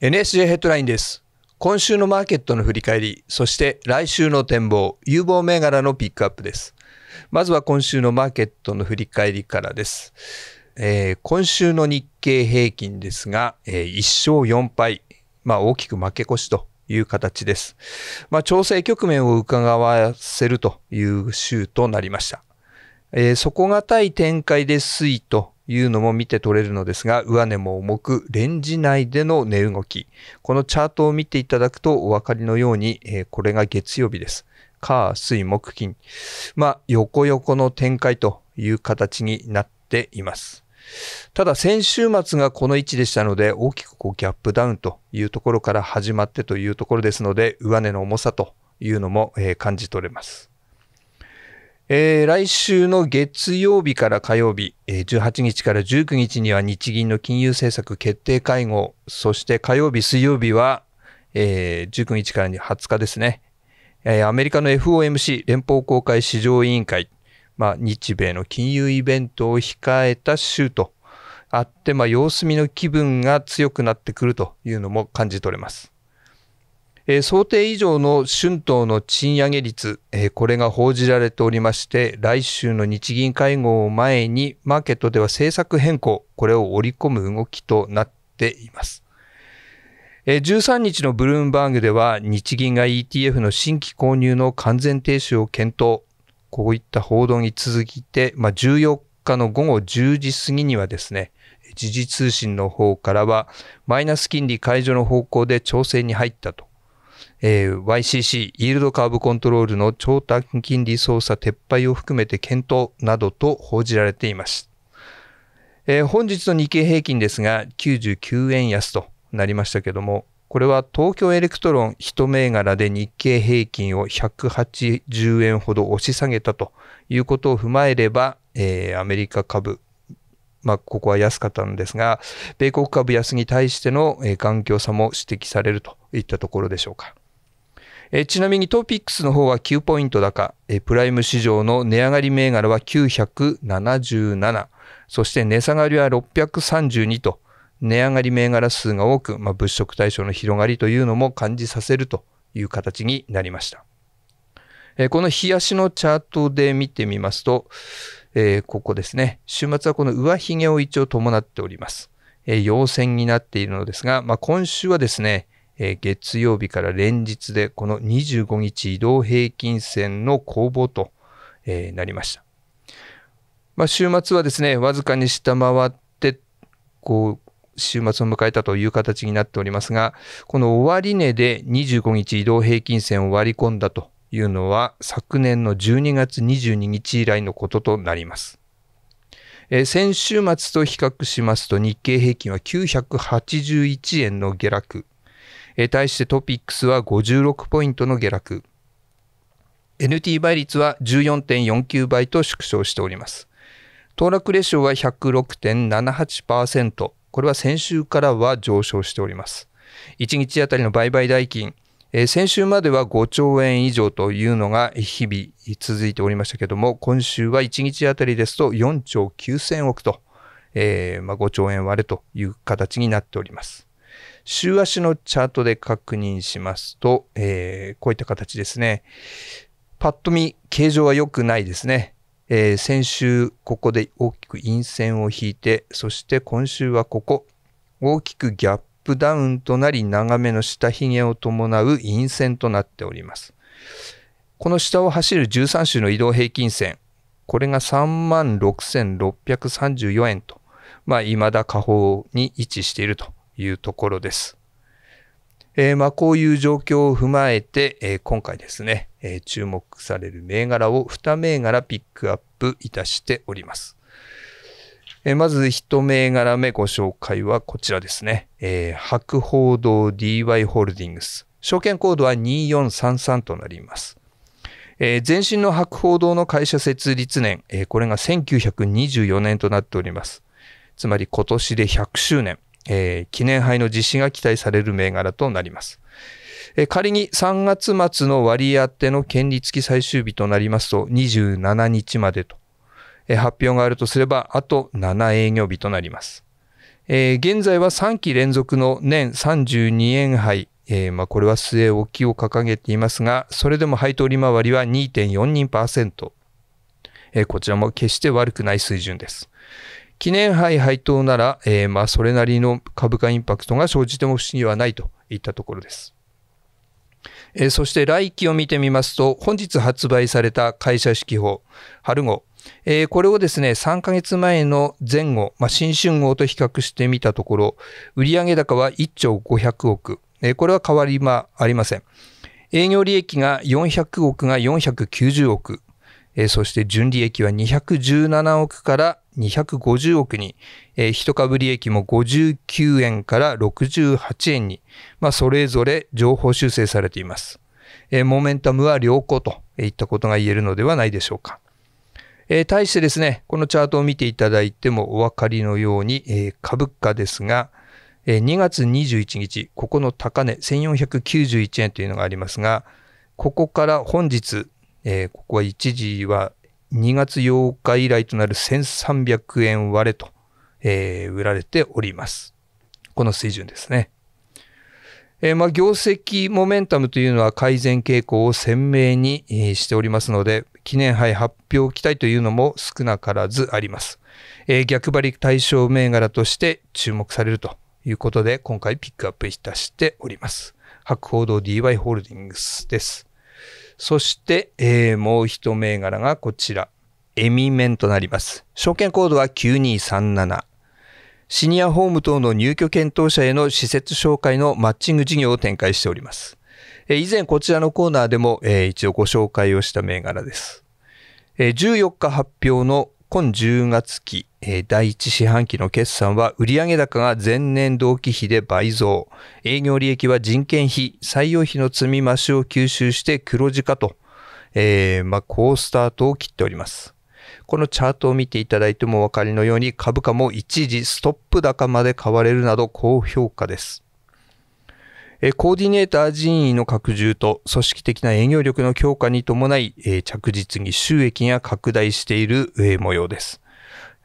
NSJ ヘッドラインです。今週のマーケットの振り返り、そして来週の展望、有望銘柄のピックアップです。まずは今週のマーケットの振り返りからです。えー、今週の日経平均ですが、えー、1勝4敗、まあ、大きく負け越しという形です。まあ、調整局面を伺わせるという週となりました。えー、底堅い展開で推移というのも見て取れるのですが、上値も重く、レンジ内での値動き。このチャートを見ていただくとお分かりのように、えー、これが月曜日です。火、水、木、金。まあ、横横の展開という形になっています。ただ先週末がこの位置でしたので、大きくこうギャップダウンというところから始まってというところですので、上値の重さというのも、え感じ取れます。えー、来週の月曜日から火曜日、えー、18日から19日には日銀の金融政策決定会合、そして火曜日、水曜日は、えー、19日から20日ですね、えー、アメリカの FOMC、連邦公開市場委員会、まあ、日米の金融イベントを控えた週とあって、まあ、様子見の気分が強くなってくるというのも感じ取れます。えー、想定以上の春闘の賃上げ率、えー、これが報じられておりまして、来週の日銀会合を前に、マーケットでは政策変更、これを織り込む動きとなっています。13日のブルームバーグでは日銀が ETF の新規購入の完全停止を検討。こういった報道に続いて、まあ、14日の午後10時過ぎにはですね、時事通信の方からはマイナス金利解除の方向で調整に入ったと。えー、YCC、イールドカーブコントロールの超短金利操作撤廃を含めて検討などと報じられています。えー、本日の日経平均ですが、99円安となりましたけども、これは東京エレクトロン1銘柄で日経平均を180円ほど押し下げたということを踏まえれば、えー、アメリカ株まあ、ここは安かったんですが、米国株安に対しての、え頑強さも指摘されるといったところでしょうか。えちなみにトピックスの方は9ポイント高、えプライム市場の値上がり銘柄は977、そして値下がりは632と、値上がり銘柄数が多く、まあ、物色対象の広がりというのも感じさせるという形になりました。えこの日足のチャートで見てみますと、えー、ここですね。週末はこの上髭を一応伴っております。えー、陽線になっているのですが、まあ、今週はですね、えー、月曜日から連日でこの25日移動平均線の攻防と、えなりました。まあ、週末はですね、わずかに下回って、こう、週末を迎えたという形になっておりますが、この終値で25日移動平均線を割り込んだというのは昨年の12月22日以来のこととなります。えー、先週末と比較しますと日経平均は981円の下落。えー、対してトピックスは56ポイントの下落。NT 倍率は14.49倍と縮小しております。騰落レシオは106.78%。これは先週からは上昇しております。1日あたりの売買代金、えー、先週までは5兆円以上というのが日々続いておりましたけども、今週は1日あたりですと4兆9000億と、えー、まあ、5兆円割れという形になっております。週足のチャートで確認しますと、えー、こういった形ですね。パッと見、形状は良くないですね。えー、先週、ここで大きく陰線を引いて、そして今週はここ、大きくギャッププダウンとなり長めの下髭を伴う陰線となっております。この下を走る13種の移動平均線、これが36,634円と、まあ、未だ下方に位置しているというところです。えー、まあ、こういう状況を踏まえて、えー、今回ですね、えー、注目される銘柄を2銘柄ピックアップいたしております。えー、まず1銘柄目ご紹介はこちらですね。えー、博報堂 DY ホールディングス。証券コードは2433となります。えー、前身の博報堂の会社設立年、えー、これが1924年となっております。つまり今年で100周年、えー、記念杯の実施が期待される銘柄となります。え仮に3月末の割り当ての権利付き最終日となりますと27日までと発表があるとすれば、あと7営業日となります。えー、現在は3期連続の年32円杯、えー、まあ、これは据え置きを掲げていますが、それでも配当利回りは2.42%。えー、こちらも決して悪くない水準です。記念杯配当なら、えー、まあ、それなりの株価インパクトが生じても不思議はないといったところです。えー、そして来期を見てみますと、本日発売された会社指揮法、春号、えー、これをですね、3ヶ月前の前後、まあ、新春号と比較してみたところ、売上高は1兆500億。えー、これは変わりまありません。営業利益が400億が490億。えー、そして純利益は217億から250億に、えー、1株利益も59円から68円に、まあ、それぞれ情報修正されています。えー、モメンタムは良好といったことが言えるのではないでしょうか。えー、対してですね、このチャートを見ていただいてもお分かりのように、えー、株価ですが、えー、2月21日、ここの高値1491円というのがありますが、ここから本日、えー、ここは一時は2月8日以来となる1300円割れと、えー、売られております。この水準ですね。えー、まあ、業績モメンタムというのは改善傾向を鮮明にしておりますので、記念杯発表期待というのも少なからずあります。えー、逆張り対象銘柄として注目されるということで、今回ピックアップいたしております。博報堂 DY ホールディングスです。そして、えー、もう一銘柄がこちら。エミメンとなります。証券コードは9237。シニアホーム等の入居検討者への施設紹介のマッチング事業を展開しております。以前こちらのコーナーでも一応ご紹介をした銘柄です。14日発表の今10月期第1四半期の決算は売上高が前年同期比で倍増営業利益は人件費採用費の積み増しを吸収して黒字化と、えーまあ、うスタートを切っておりますこのチャートを見ていただいてもお分かりのように株価も一時ストップ高まで買われるなど高評価です。コーディネーター人員の拡充と組織的な営業力の強化に伴い、着実に収益が拡大している模様です。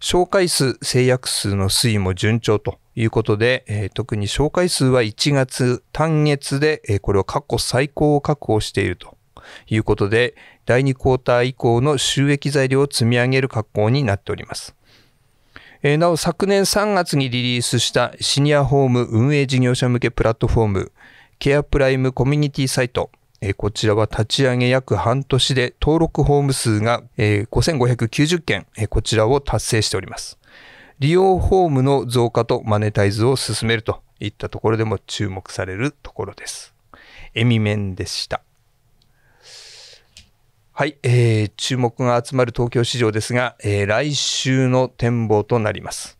紹介数、制約数の推移も順調ということで、特に紹介数は1月、単月で、これを過去最高を確保しているということで、第2クォーター以降の収益材料を積み上げる格好になっております。えなお、昨年3月にリリースしたシニアホーム運営事業者向けプラットフォーム、ケアプライムコミュニティサイト、えこちらは立ち上げ約半年で登録ホーム数が、え5590件、えこちらを達成しております。利用ホームの増加とマネタイズを進めるといったところでも注目されるところです。エミメンでした。はい、えー、注目が集まる東京市場ですが、えー、来週の展望となります。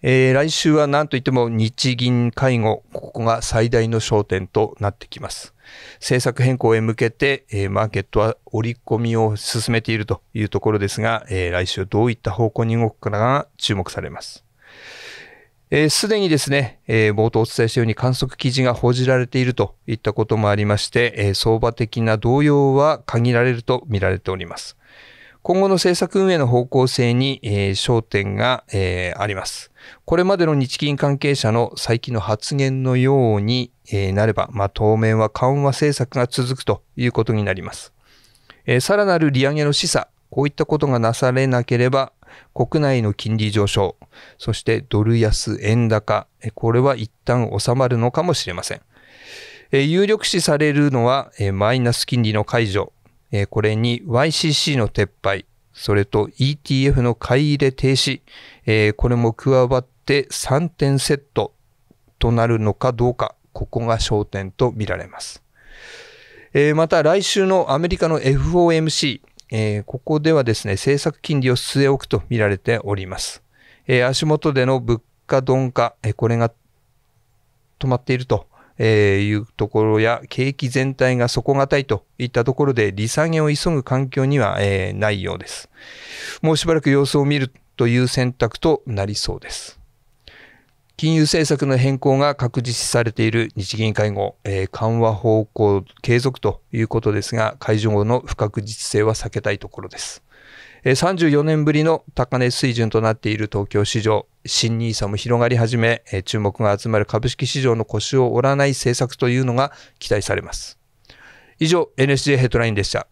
えー、来週は何といっても日銀会合、ここが最大の焦点となってきます。政策変更へ向けて、えー、マーケットは織り込みを進めているというところですが、えー、来週どういった方向に動くかが注目されます。えー、すでにですね、えー、冒頭お伝えしたように観測記事が報じられているといったこともありまして、えー、相場的な動揺は限られると見られております。今後の政策運営の方向性に、え焦点が、えあります。これまでの日銀関係者の最近の発言のように、えなれば、まあ、当面は緩和政策が続くということになります。えさらなる利上げの示唆、こういったことがなされなければ、国内の金利上昇、そしてドル安円高、これは一旦収まるのかもしれません。有力視されるのは、マイナス金利の解除、これに YCC の撤廃、それと ETF の買い入れ停止、これも加わって3点セットとなるのかどうか、ここが焦点とみられます。また来週のアメリカの FOMC、えー、ここではですね、政策金利を据え置くと見られております。えー、足元での物価鈍化、えー、これが止まっていると。えいうところや景気全体が底堅いといったところで利下げを急ぐ環境には、えないようです。もうしばらく様子を見るという選択となりそうです。金融政策の変更が確実されている日銀会合、えー、緩和方向継続ということですが、解除後の不確実性は避けたいところです。34年ぶりの高値水準となっている東京市場、新 nisa も広がり始め、注目が集まる株式市場の腰を折らない政策というのが期待されます。以上、NSJ ヘッドラインでした。